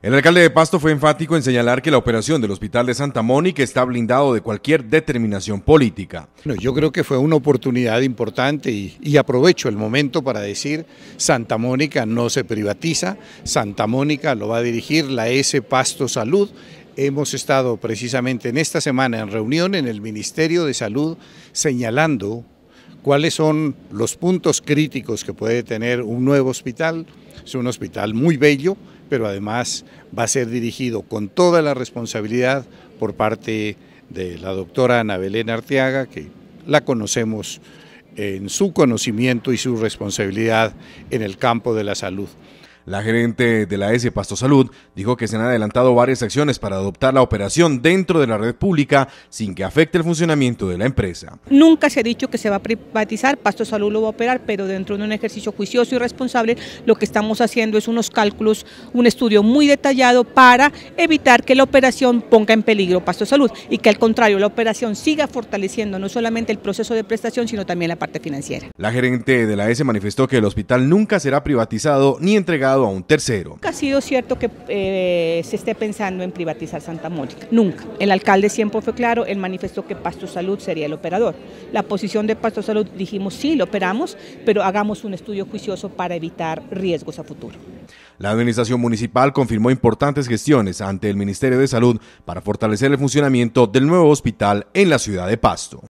El alcalde de Pasto fue enfático en señalar que la operación del Hospital de Santa Mónica está blindado de cualquier determinación política. Bueno, yo creo que fue una oportunidad importante y, y, aprovecho el momento para decir Santa Mónica no se privatiza, Santa Mónica lo va a dirigir la S Pasto Salud. Hemos estado precisamente en esta semana en reunión en el Ministerio de Salud señalando cuáles son los puntos críticos que puede tener un nuevo hospital. Es un hospital muy bello, pero además va a ser dirigido con toda la responsabilidad por parte de la doctora Ana Belén Arteaga, que la conocemos en su conocimiento y su responsabilidad en el campo de la salud. La gerente de la S Pasto Salud dijo que se han adelantado varias acciones para adoptar la operación dentro de la red pública sin que afecte el funcionamiento de la empresa. Nunca se ha dicho que se va a privatizar, Pasto Salud lo va a operar, pero dentro de un ejercicio juicioso y responsable lo que estamos haciendo es unos cálculos, un estudio muy detallado para evitar que la operación ponga en peligro Pasto Salud y que al contrario la operación siga fortaleciendo no solamente el proceso de prestación sino también la parte financiera. La gerente de la S manifestó que el hospital nunca será privatizado ni entregado a un tercero. Nunca ha sido cierto que eh, se esté pensando en privatizar Santa Mónica, nunca. El alcalde siempre fue claro, él manifestó que Pasto Salud sería el operador. La posición de Pasto Salud dijimos sí, lo operamos, pero hagamos un estudio juicioso para evitar riesgos a futuro. La administración municipal confirmó importantes gestiones ante el Ministerio de Salud para fortalecer el funcionamiento del nuevo hospital en la ciudad de Pasto.